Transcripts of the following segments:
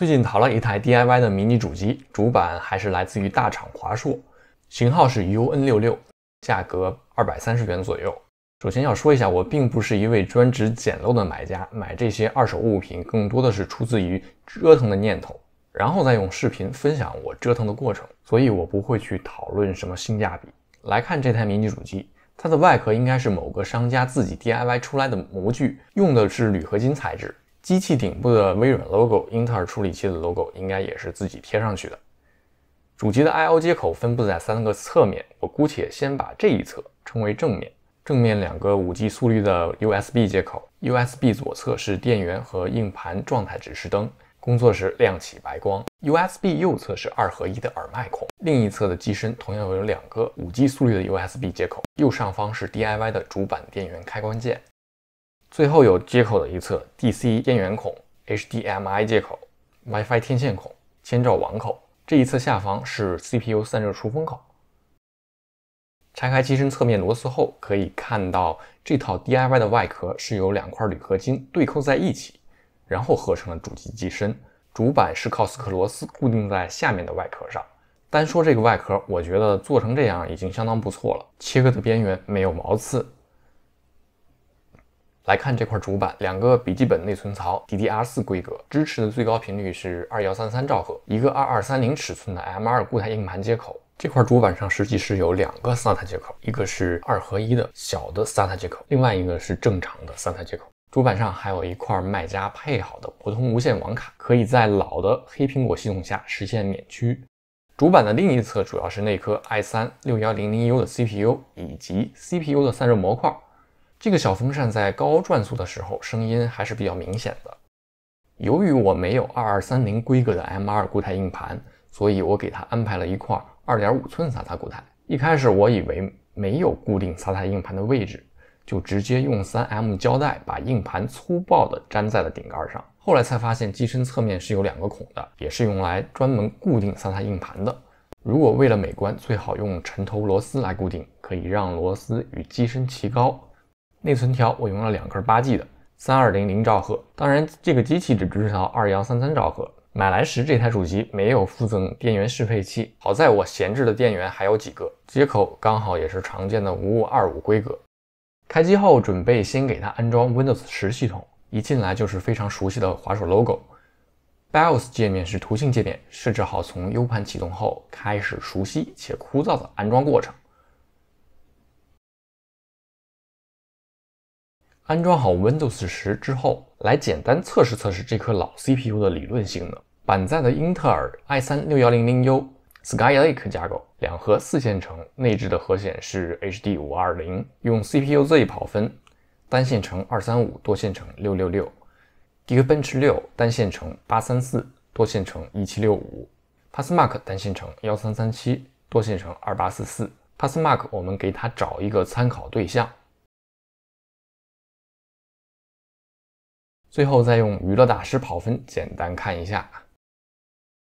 最近淘了一台 DIY 的迷你主机，主板还是来自于大厂华硕，型号是 UN66，价格二百三十元左右。首先要说一下，我并不是一位专职捡漏的买家，买这些二手物品更多的是出自于折腾的念头，然后再用视频分享我折腾的过程，所以我不会去讨论什么性价比。来看这台迷你主机，它的外壳应该是某个商家自己 DIY 出来的模具，用的是铝合金材质。机器顶部的微软 logo、英特尔处理器的 logo 应该也是自己贴上去的。主机的 I/O 接口分布在三个侧面，我姑且先把这一侧称为正面。正面两个五 G 速率的 USB 接口，USB 左侧是电源和硬盘状态指示灯，工作时亮起白光。USB 右侧是二合一的耳麦孔。另一侧的机身同样有两个五 G 速率的 USB 接口，右上方是 DIY 的主板电源开关键。最后有接口的一侧，DC 电源孔、HDMI 接口、WiFi 天线孔、千兆网口。这一侧下方是 CPU 散热出风口。拆开机身侧面螺丝后，可以看到这套 DIY 的外壳是由两块铝合金对扣在一起，然后合成了主机机身。主板是靠四颗螺丝固定在下面的外壳上。单说这个外壳，我觉得做成这样已经相当不错了。切割的边缘没有毛刺。来看这块主板，两个笔记本内存槽，DDR4 规格，支持的最高频率是二幺三三兆赫，一个二二三零尺寸的 M2 固态硬盘接口。这块主板上实际是有两个 SATA 接口，一个是二合一的小的 SATA 接口，另外一个是正常的 SATA 接口。主板上还有一块卖家配好的普通无线网卡，可以在老的黑苹果系统下实现免驱。主板的另一侧主要是那颗 i 三六幺零零 U 的 CPU 以及 CPU 的散热模块。这个小风扇在高转速的时候声音还是比较明显的。由于我没有二二三零规格的 M2 固态硬盘，所以我给它安排了一块二点五寸 s a 固态。一开始我以为没有固定 s a 硬盘的位置，就直接用三 M 胶带把硬盘粗暴的粘在了顶盖上。后来才发现机身侧面是有两个孔的，也是用来专门固定 s a 硬盘的。如果为了美观，最好用沉头螺丝来固定，可以让螺丝与机身齐高。内存条我用了两根八 G 的三二零零兆赫，当然这个机器只支持到二幺三三兆赫。买来时这台主机没有附赠电源适配器，好在我闲置的电源还有几个接口，刚好也是常见的五五二五规格。开机后准备先给它安装 Windows 十系统，一进来就是非常熟悉的滑手 logo。BIOS 界面是图形界面，设置好从 U 盘启动后，开始熟悉且枯燥的安装过程。安装好 Windows 十之后，来简单测试测试这颗老 CPU 的理论性能。板载的英特尔 i3 六幺零零 U Skylake 架构，两核四线程，内置的核显是 HD 五二零。用 CPUZ 跑分，单线程二三五，多线程六六六。Geekbench 六单线程八三四，多线程一七六五。PassMark 单线程幺三三七，多线程二八四四。PassMark 我们给它找一个参考对象。最后再用娱乐大师跑分，简单看一下。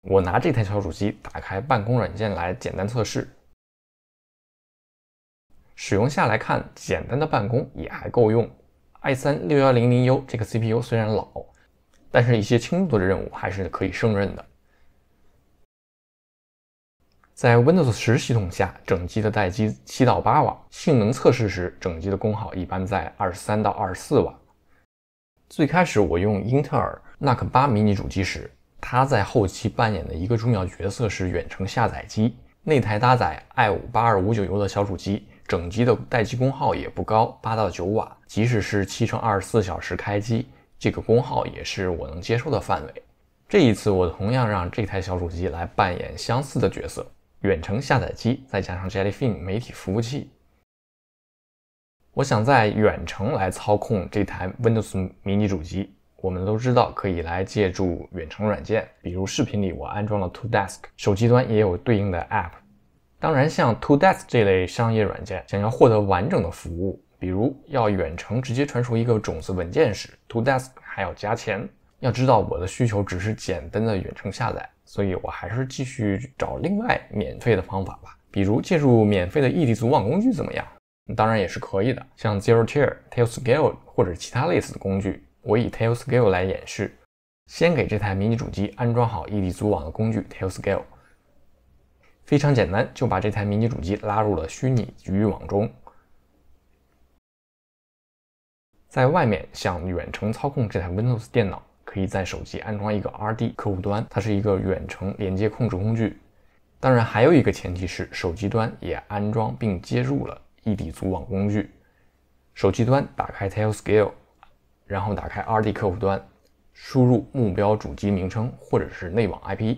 我拿这台小主机打开办公软件来简单测试。使用下来看，简单的办公也还够用。i 三六幺零零 U 这个 CPU 虽然老，但是一些轻度的任务还是可以胜任的。在 Windows 十系统下，整机的待机七到八瓦，性能测试时整机的功耗一般在二十三到二十四瓦。最开始我用英特尔 Nuc 八迷你主机时，它在后期扮演的一个重要角色是远程下载机。那台搭载 i5 八二五九 U 的小主机，整机的待机功耗也不高，八到九瓦，即使是七乘二十四小时开机，这个功耗也是我能接受的范围。这一次我同样让这台小主机来扮演相似的角色，远程下载机，再加上 Jellyfin 媒体服务器。我想在远程来操控这台 Windows mini 主机，我们都知道可以来借助远程软件，比如视频里我安装了 ToDesk，手机端也有对应的 App。当然，像 ToDesk 这类商业软件，想要获得完整的服务，比如要远程直接传输一个种子文件时，ToDesk 还要加钱。要知道我的需求只是简单的远程下载，所以我还是继续找另外免费的方法吧，比如借助免费的异地组网工具怎么样？当然也是可以的，像 ZeroTier、TailScale 或者其他类似的工具，我以 TailScale 来演示。先给这台迷你主机安装好异地组网的工具 TailScale，非常简单，就把这台迷你主机拉入了虚拟局域网中。在外面想远程操控这台 Windows 电脑，可以在手机安装一个 r d 客户端，它是一个远程连接控制工具。当然，还有一个前提是手机端也安装并接入了。异地组网工具，手机端打开 TailScale，然后打开 RD 客户端，输入目标主机名称或者是内网 IP，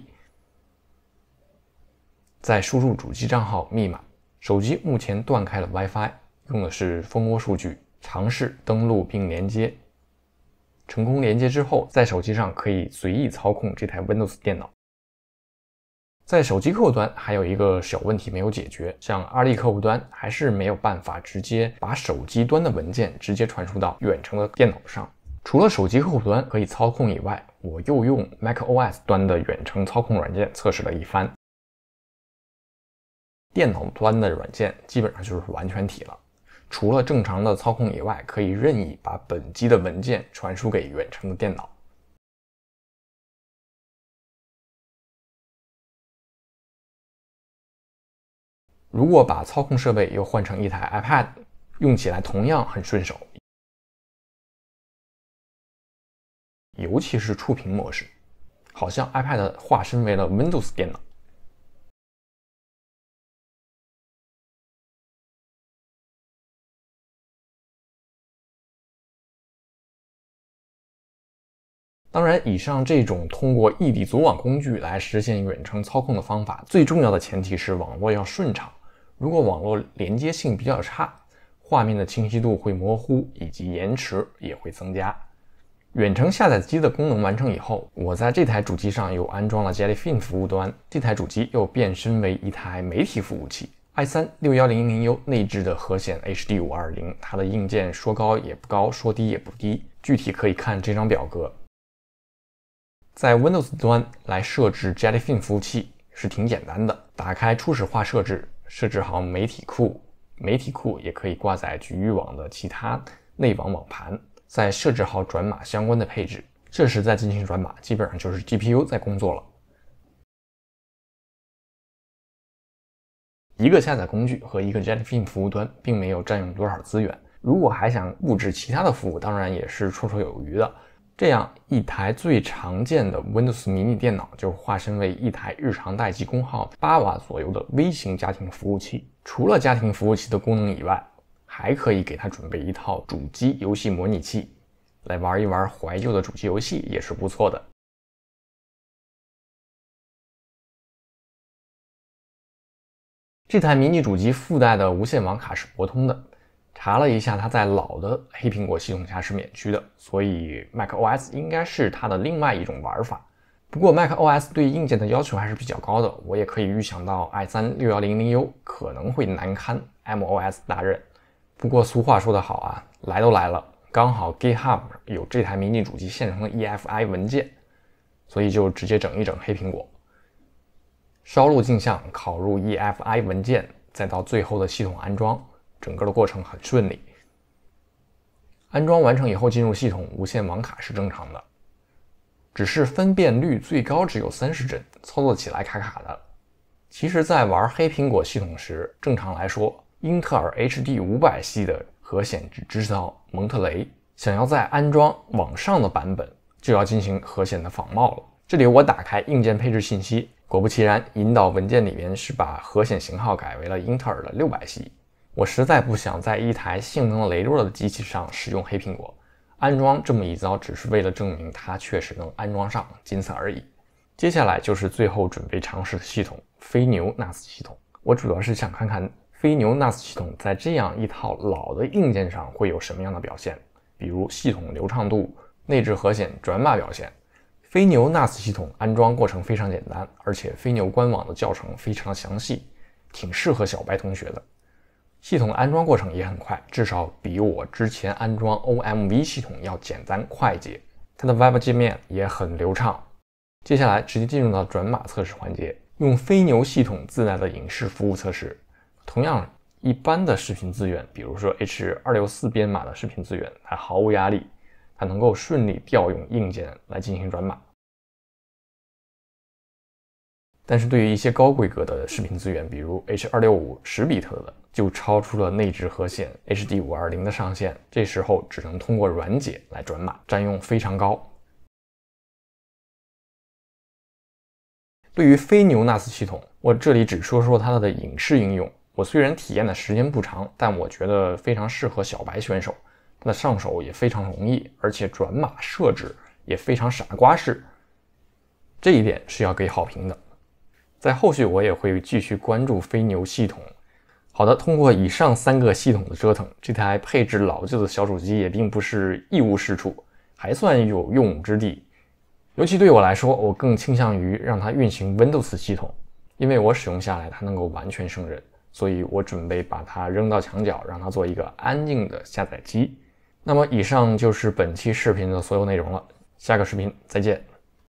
再输入主机账号密码。手机目前断开了 WiFi，用的是蜂窝数据，尝试登录并连接。成功连接之后，在手机上可以随意操控这台 Windows 电脑。在手机客户端还有一个小问题没有解决，像阿里客户端还是没有办法直接把手机端的文件直接传输到远程的电脑上。除了手机客户端可以操控以外，我又用 Mac OS 端的远程操控软件测试了一番，电脑端的软件基本上就是完全体了，除了正常的操控以外，可以任意把本机的文件传输给远程的电脑。如果把操控设备又换成一台 iPad，用起来同样很顺手，尤其是触屏模式，好像 iPad 化身为了 Windows 电脑。当然，以上这种通过异地组网工具来实现远程操控的方法，最重要的前提是网络要顺畅。如果网络连接性比较差，画面的清晰度会模糊，以及延迟也会增加。远程下载机的功能完成以后，我在这台主机上又安装了 Jellyfin 服务端，这台主机又变身为一台媒体服务器。i3 6100U 内置的核显 HD 520，它的硬件说高也不高，说低也不低，具体可以看这张表格。在 Windows 端来设置 Jellyfin 服务器是挺简单的，打开初始化设置。设置好媒体库，媒体库也可以挂载局域网的其他内网网盘，再设置好转码相关的配置，这时再进行转码，基本上就是 GPU 在工作了。一个下载工具和一个 Jellyfin 服务端并没有占用多少资源，如果还想布置其他的服务，当然也是绰绰有余的。这样一台最常见的 Windows 迷你电脑，就化身为一台日常待机功耗八瓦左右的微型家庭服务器。除了家庭服务器的功能以外，还可以给它准备一套主机游戏模拟器，来玩一玩怀旧的主机游戏也是不错的。这台迷你主机附带的无线网卡是博通的。查了一下，它在老的黑苹果系统下是免驱的，所以 Mac OS 应该是它的另外一种玩法。不过 Mac OS 对硬件的要求还是比较高的，我也可以预想到 i3 六幺零零 U 可能会难堪。MOS 大任。不过俗话说得好啊，来都来了，刚好 GitHub 有这台迷你主机现成的 EFI 文件，所以就直接整一整黑苹果，烧录镜像，拷入 EFI 文件，再到最后的系统安装。整个的过程很顺利。安装完成以后，进入系统，无线网卡是正常的，只是分辨率最高只有三十帧，操作起来卡卡的。其实，在玩黑苹果系统时，正常来说，英特尔 HD 五百系的核显只支持到蒙特雷，想要再安装往上的版本，就要进行核显的仿冒了。这里我打开硬件配置信息，果不其然，引导文件里面是把核显型号改为了英特尔的六百系。我实在不想在一台性能羸弱的机器上使用黑苹果，安装这么一遭只是为了证明它确实能安装上，仅此而已。接下来就是最后准备尝试的系统——飞牛 NAS 系统。我主要是想看看飞牛 NAS 系统在这样一套老的硬件上会有什么样的表现，比如系统流畅度、内置核显转码表现。飞牛 NAS 系统安装过程非常简单，而且飞牛官网的教程非常详细，挺适合小白同学的。系统安装过程也很快，至少比我之前安装 OMV 系统要简单快捷。它的 Web 界面也很流畅。接下来直接进入到转码测试环节，用飞牛系统自带的影视服务测试。同样，一般的视频资源，比如说 H.264 编码的视频资源，它毫无压力，它能够顺利调用硬件来进行转码。但是对于一些高规格的视频资源，比如 H.265 十比特的，就超出了内置核显 HD 五二零的上限，这时候只能通过软解来转码，占用非常高。对于非牛纳斯系统，我这里只说说它的影视应用。我虽然体验的时间不长，但我觉得非常适合小白选手，它的上手也非常容易，而且转码设置也非常傻瓜式，这一点是要给好评的。在后续我也会继续关注飞牛系统。好的，通过以上三个系统的折腾，这台配置老旧的小主机也并不是一无是处，还算有用武之地。尤其对我来说，我更倾向于让它运行 Windows 系统，因为我使用下来它能够完全胜任，所以我准备把它扔到墙角，让它做一个安静的下载机。那么以上就是本期视频的所有内容了，下个视频再见。